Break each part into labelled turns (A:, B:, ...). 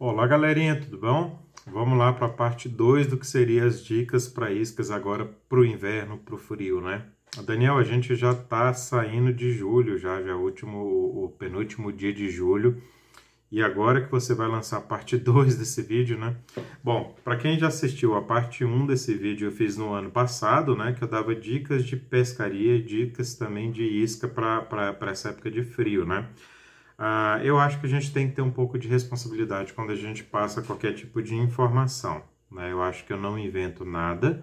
A: Olá, galerinha, tudo bom? Vamos lá para a parte 2 do que seria as dicas para iscas agora para o inverno, para o frio, né? Daniel, a gente já está saindo de julho, já, já é o último, o penúltimo dia de julho. E agora que você vai lançar a parte 2 desse vídeo, né? Bom, para quem já assistiu a parte 1 um desse vídeo, eu fiz no ano passado, né? Que eu dava dicas de pescaria, dicas também de isca para essa época de frio, né? Uh, eu acho que a gente tem que ter um pouco de responsabilidade quando a gente passa qualquer tipo de informação. Né? Eu acho que eu não invento nada.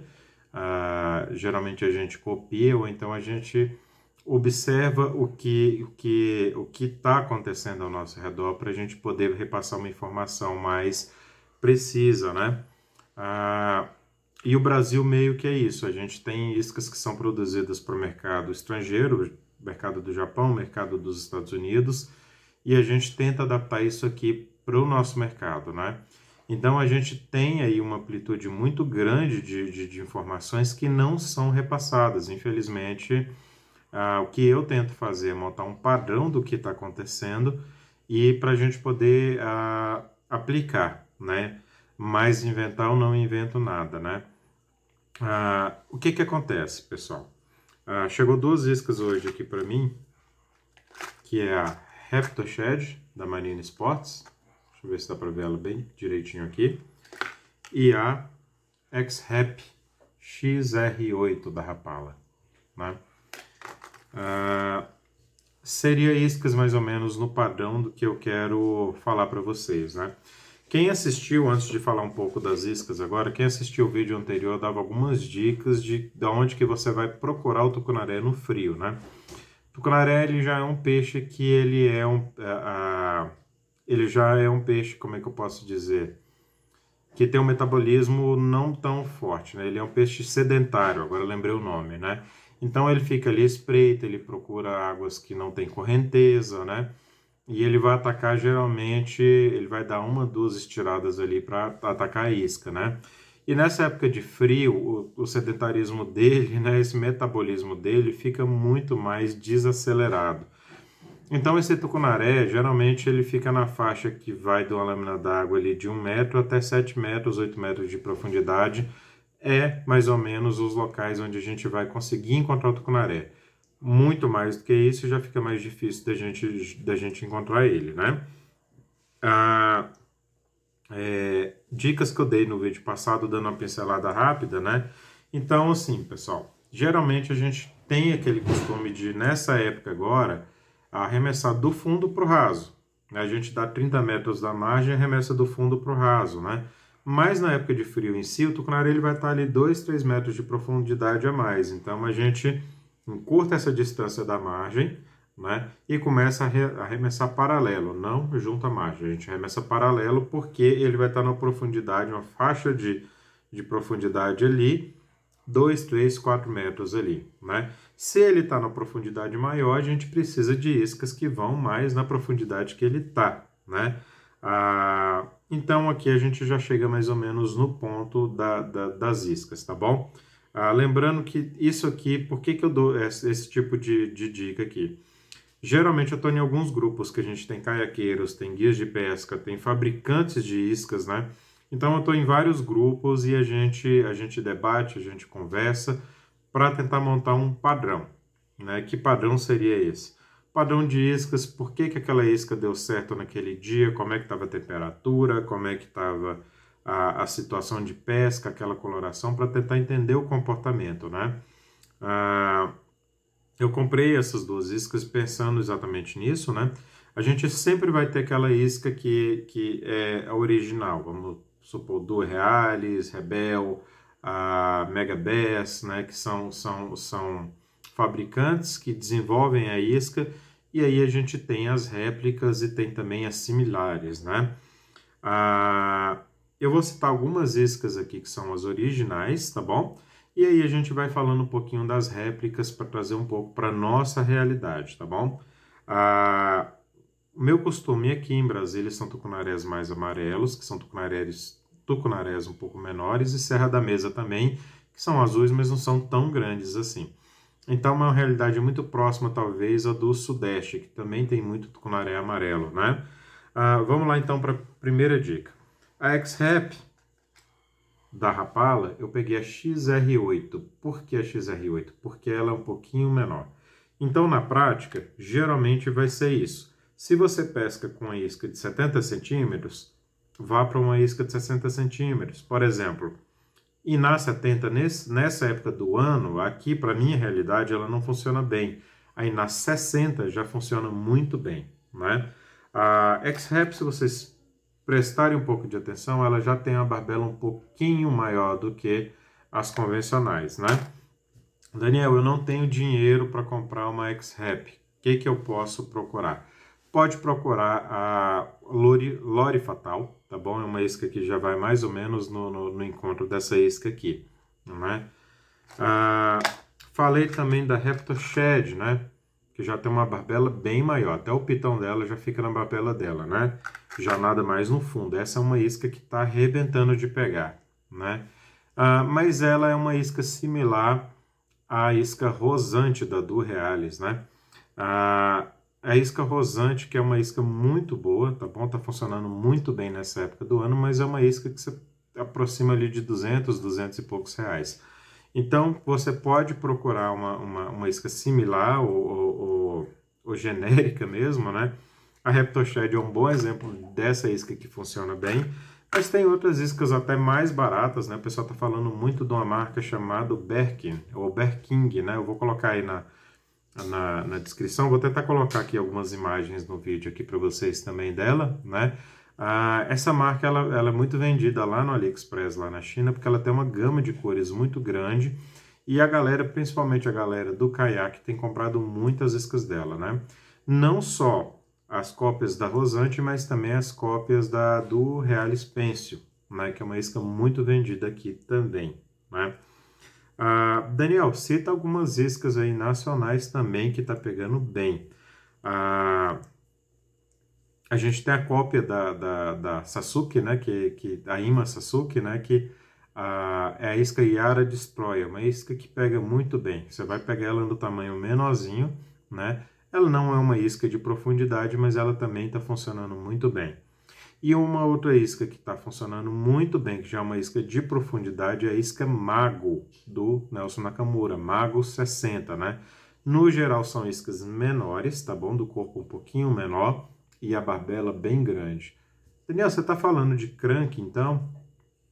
A: Uh, geralmente a gente copia ou então a gente observa o que o que o que está acontecendo ao nosso redor para a gente poder repassar uma informação mais precisa, né? Ah, e o Brasil meio que é isso. A gente tem iscas que são produzidas para o mercado estrangeiro, mercado do Japão, mercado dos Estados Unidos e a gente tenta adaptar isso aqui para o nosso mercado, né? Então a gente tem aí uma amplitude muito grande de, de, de informações que não são repassadas. Infelizmente, ah, o que eu tento fazer é montar um padrão do que está acontecendo e para a gente poder ah, aplicar, né? Mas inventar eu não invento nada, né? Ah, o que que acontece, pessoal? Ah, chegou duas iscas hoje aqui para mim, que é a Reptoshed da Marina Sports. Deixa eu ver se dá para ver ela bem direitinho aqui. E a X-Rap XR8 da Rapala. Né? Uh, seria iscas mais ou menos no padrão do que eu quero falar para vocês. Né? Quem assistiu, antes de falar um pouco das iscas agora, quem assistiu o vídeo anterior dava algumas dicas de, de onde que você vai procurar o tucunaré no frio, né? Tucunaré ele já é um peixe que ele é um é, ele já é um peixe, como é que eu posso dizer, que tem um metabolismo não tão forte, né? Ele é um peixe sedentário, agora lembrei o nome, né? Então ele fica ali espreito, ele procura águas que não tem correnteza, né? E ele vai atacar geralmente, ele vai dar uma, duas estiradas ali para atacar a isca, né? E nessa época de frio, o, o sedentarismo dele, né, esse metabolismo dele fica muito mais desacelerado. Então esse tucunaré, geralmente ele fica na faixa que vai de uma lâmina d'água ali de 1 metro até 7 metros, 8 metros de profundidade, é mais ou menos os locais onde a gente vai conseguir encontrar o tucunaré. Muito mais do que isso já fica mais difícil da gente, da gente encontrar ele, né? Ah, é, dicas que eu dei no vídeo passado, dando uma pincelada rápida, né? Então, assim, pessoal, geralmente a gente tem aquele costume de, nessa época agora, arremessar do fundo para o raso. Né? A gente dá 30 metros da margem e arremessa do fundo para o raso, né? Mas na época de frio em si, o tucunaré ele vai estar ali 2, 3 metros de profundidade a mais. Então a gente encurta essa distância da margem, né? E começa a arremessar paralelo, não junta margem. A gente arremessa paralelo porque ele vai estar na profundidade, uma faixa de, de profundidade ali, 2, 3, 4 metros ali, né? Se ele está na profundidade maior, a gente precisa de iscas que vão mais na profundidade que ele está, né? Ah, então aqui a gente já chega mais ou menos no ponto da, da, das iscas, tá bom? Ah, lembrando que isso aqui, por que, que eu dou esse, esse tipo de, de dica aqui? Geralmente eu estou em alguns grupos que a gente tem caiaqueiros, tem guias de pesca, tem fabricantes de iscas, né? Então eu estou em vários grupos e a gente, a gente debate, a gente conversa para tentar montar um padrão. Né? Que padrão seria esse? Padrão de iscas, por que, que aquela isca deu certo naquele dia, como é que estava a temperatura, como é que estava a, a, situação de pesca, aquela coloração, para tentar entender o comportamento. Né? Ah, eu comprei essas duas iscas pensando exatamente nisso, né? A gente sempre vai ter aquela isca que, que é a original, vamos supor, do Reales, Rebel, a Mega Bass, né? Que são, são, são fabricantes que desenvolvem a isca e aí a gente tem as réplicas e tem também as similares, né? Ah, eu vou citar algumas iscas aqui que são as originais, tá bom? E aí a gente vai falando um pouquinho das réplicas para trazer um pouco para nossa realidade, tá bom? Ah, o meu costume aqui em Brasília são tucunarés mais amarelos, que são tucunarés, tucunarés um pouco menores, e Serra da Mesa também, que são azuis, mas não são tão grandes assim. Então, é uma realidade muito próxima, talvez, a do Sudeste, que também tem muito tucunaré amarelo, né? Ah, vamos lá, então, para a primeira dica. A X-Rap da Rapala, eu peguei a XR8. Por que a XR8? Porque ela é um pouquinho menor. Então, na prática, geralmente vai ser isso. Se você pesca com a isca de 70 centímetros, vá para uma isca de 60 centímetros. Por exemplo, e na 70, nessa época do ano, aqui para minha realidade, ela não funciona bem. Aí na 60 já funciona muito bem, né? A x se vocês prestarem um pouco de atenção, ela já tem a barbela um pouquinho maior do que as convencionais, né? Daniel, eu não tenho dinheiro para comprar uma X-Rap. O que, que eu posso procurar? Pode procurar a Lore, Lore Fatal, tá bom? É uma isca que já vai mais ou menos no, no, no encontro dessa isca aqui, né? Ah, falei também da Raptor Shed, né? que já tem uma barbela bem maior. Até o pitão dela já fica na barbela dela, né? Já nada mais no fundo. Essa é uma isca que está arrebentando de pegar, né? Ah, mas ela é uma isca similar à isca rosante da Du Reales, né? Ah, a isca rosante, que é uma isca muito boa, tá bom? Tá funcionando muito bem nessa época do ano, mas é uma isca que você aproxima ali de 200, 200 e poucos reais. Então, você pode procurar uma, uma, uma isca similar ou, ou, ou, genérica mesmo, né? A Reptoshed é um bom exemplo dessa isca que funciona bem, mas tem outras iscas até mais baratas, né? O pessoal está falando muito de uma marca chamada Berkin, ou Berking, né? Eu vou colocar aí na, na, na descrição, vou tentar colocar aqui algumas imagens no vídeo aqui para vocês também dela, né? Ah, essa marca ela, ela, é muito vendida lá no AliExpress, lá na China, porque ela tem uma gama de cores muito grande e a galera, principalmente a galera do caiaque, tem comprado muitas iscas dela, né? Não só as cópias da Rosante, mas também as cópias da do Real Spencil né? Que é uma isca muito vendida aqui também, né? Ah, Daniel, cita algumas iscas aí nacionais também que tá pegando bem. Ah, a gente tem a cópia da, da, da Sasuke, né, que, que, a Ima Sasuke, né, que a, é a isca Yara Destroy, é uma isca que pega muito bem. Você vai pegar ela no tamanho menorzinho, né? Ela não é uma isca de profundidade, mas ela também está funcionando muito bem. E uma outra isca que está funcionando muito bem, que já é uma isca de profundidade, é a isca Mago, do Nelson Nakamura, Mago 60, né? No geral são iscas menores, tá bom? Do corpo um pouquinho menor, e a barbela bem grande. Daniel, você está falando de crank, então?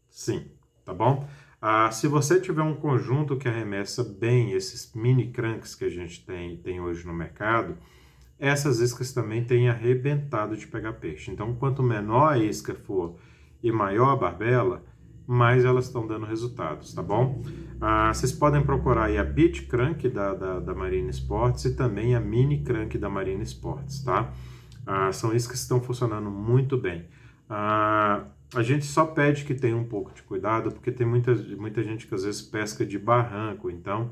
A: Sim, tá bom? Ah, se você tiver um conjunto que arremessa bem esses mini cranks que a gente tem, tem hoje no mercado, essas iscas também têm arrebentado de pegar peixe. Então, quanto menor a isca for e maior a barbela, mais elas estão dando resultados, tá bom? Ah, vocês podem procurar a Beach Crank da, da, da Marina Sports e também a Mini Crank da Marina Sports, tá? Ah, são isso que estão funcionando muito bem. Ah, a gente só pede que tenha um pouco de cuidado, porque tem muita, muita gente que às vezes pesca de barranco, então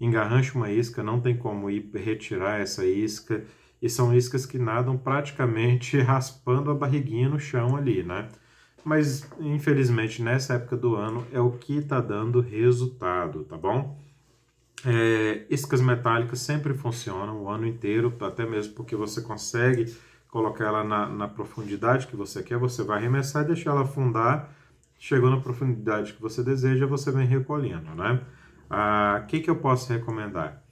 A: engarrancha uma isca, não tem como ir retirar essa isca, e são iscas que nadam praticamente raspando a barriguinha no chão ali, né? Mas infelizmente nessa época do ano é o que está dando resultado, tá bom? É, iscas metálicas sempre funcionam o ano inteiro, até mesmo porque você consegue colocar ela na, na profundidade que você quer, você vai arremessar e deixar ela afundar. Chegou na profundidade que você deseja, você vem recolhendo, né? O ah, que, que eu posso recomendar?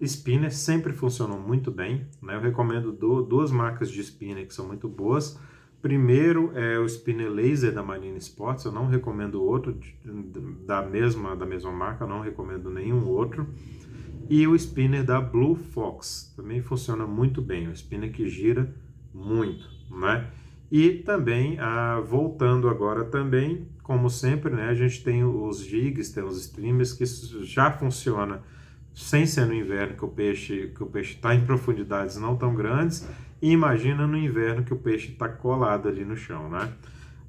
A: Spinner sempre funcionou muito bem, né? Eu recomendo do, duas marcas de spinner que são muito boas. Primeiro é o Spinner Laser da Marine Sports, eu não recomendo outro da mesma, da mesma marca, não recomendo nenhum outro. E o spinner da Blue Fox, também funciona muito bem, o é spinner que gira muito, né? E também, ah, voltando agora também, como sempre, né, a gente tem os jigs, tem os streamers que já funciona sem ser no inverno, que o peixe que o peixe está em profundidades não tão grandes e imagina no inverno que o peixe está colado ali no chão, né?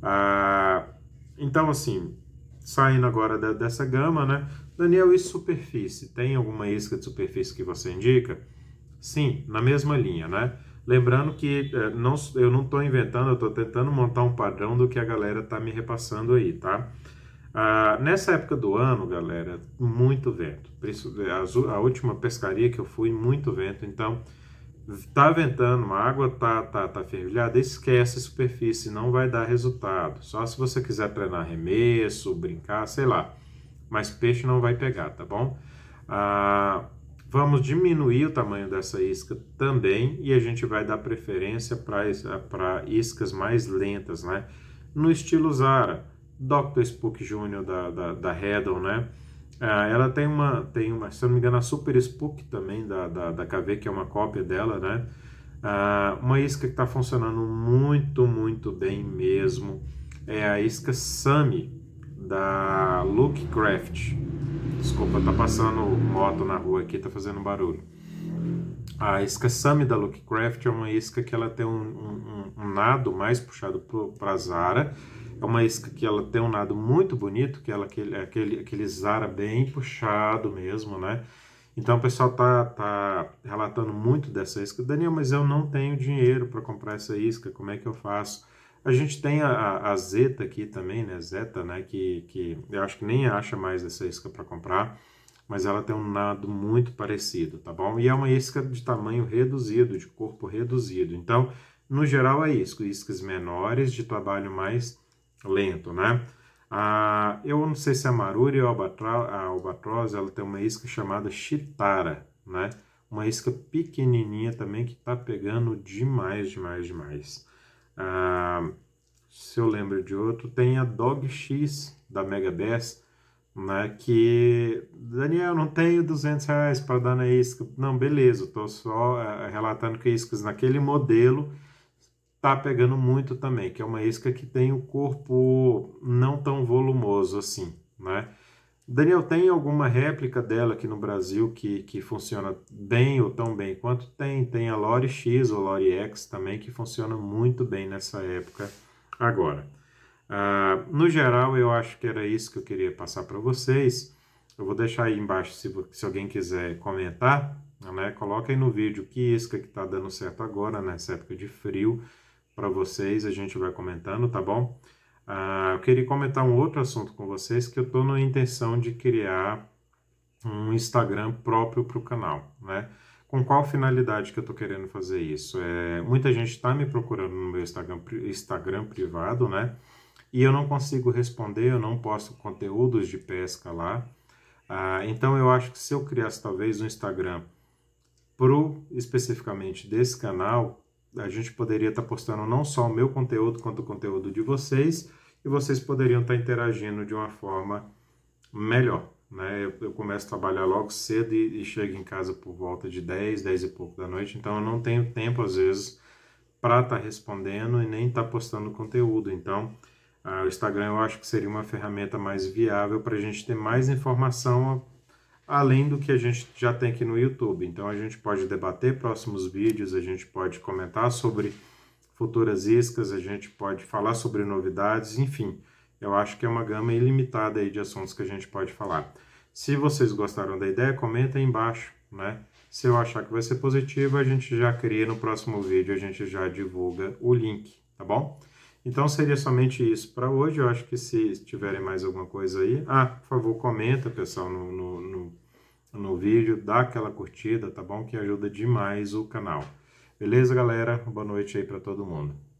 A: Ah, então, assim, saindo agora da, dessa gama, né? Daniel, e superfície? Tem alguma isca de superfície que você indica? Sim, na mesma linha, né? Lembrando que eh, não, eu não estou inventando, eu estou tentando montar um padrão do que a galera está me repassando aí, tá? Ah, nessa época do ano, galera, muito vento. Eh, a última pescaria que eu fui, muito vento. Então, Tá ventando, a água tá, tá, tá fervilhada, esquece a superfície, não vai dar resultado. Só se você quiser treinar arremesso, brincar, sei lá. Mas peixe não vai pegar, tá bom? Ah, vamos diminuir o tamanho dessa isca também e a gente vai dar preferência para ah, iscas mais lentas, né? No estilo Zara, Dr. Spook Jr. da, da, da Heddle, né? É, ela tem uma, tem uma, se eu não me engano, a Super Spook também da, da, da KV, que é uma cópia dela, né? Ah, uma isca que está funcionando muito, muito bem mesmo é a isca Sami da Lookcraft. Craft. Desculpa, tá passando moto na rua aqui, tá fazendo barulho. A isca Sami da Lookcraft Craft é uma isca que ela tem um, um, um nado mais puxado para a Zara é uma isca que ela tem um nado muito bonito, que ela aquele, aquele, aquele zara bem puxado mesmo, né? Então o pessoal tá, tá relatando muito dessa isca. Daniel, mas eu não tenho dinheiro para comprar essa isca, como é que eu faço? A gente tem a, a Zeta aqui também, né? Zeta, né? Que, que eu acho que nem acha mais essa isca para comprar, mas ela tem um nado muito parecido, tá bom? E é uma isca de tamanho reduzido, de corpo reduzido. Então, no geral é isso, iscas menores, de trabalho mais lento, né? Ah, eu não sei se a Maruri ou a Albatroz, ela tem uma isca chamada Chitara, né? Uma isca pequenininha também que tá pegando demais, demais, demais. Ah, se eu lembro de outro, tem a Dog X da Mega 10, né? Que, Daniel, não tenho 200 reais para dar na isca. Não, beleza, tô só eh, relatando que iscas naquele modelo tá pegando muito também, que é uma isca que tem o um corpo não tão volumoso assim, né? Daniel, tem alguma réplica dela aqui no Brasil que, que funciona bem ou tão bem quanto? Tem, tem a Lore X ou Lore X também que funciona muito bem nessa época agora. Uh, no geral, eu acho que era isso que eu queria passar para vocês. Eu vou deixar aí embaixo se, se alguém quiser comentar, né? Coloca aí no vídeo que isca que está dando certo agora nessa época de frio para vocês, a gente vai comentando, tá bom? Ah, eu queria comentar um outro assunto com vocês que eu estou na intenção de criar um Instagram próprio para o canal, né? Com qual finalidade que eu estou querendo fazer isso? É, muita gente está me procurando no meu Instagram, Instagram privado, né? E eu não consigo responder, eu não posto conteúdos de pesca lá. Ah, então eu acho que se eu criasse talvez um Instagram pro especificamente desse canal, a gente poderia estar tá postando não só o meu conteúdo, quanto o conteúdo de vocês, e vocês poderiam estar tá interagindo de uma forma melhor. Né? Eu, eu começo a trabalhar logo cedo e, e, chego em casa por volta de 10, 10 e pouco da noite, então eu não tenho tempo, às vezes, para estar tá respondendo e nem estar postando conteúdo. Então, a, ah, o Instagram eu acho que seria uma ferramenta mais viável para a gente ter mais informação além do que a gente já tem aqui no YouTube. Então a gente pode debater próximos vídeos, a gente pode comentar sobre futuras iscas, a gente pode falar sobre novidades, enfim. Eu acho que é uma gama ilimitada aí de assuntos que a gente pode falar. Se vocês gostaram da ideia, comenta aí embaixo, né? Se eu achar que vai ser positivo, a gente já cria no próximo vídeo, a gente já divulga o link, tá bom? Então seria somente isso para hoje. Eu acho que se tiverem mais alguma coisa aí. Ah, por favor, comenta, pessoal, no, no, no, no vídeo, dá aquela curtida, tá bom? Que ajuda demais o canal. Beleza, galera? Boa noite aí para todo mundo.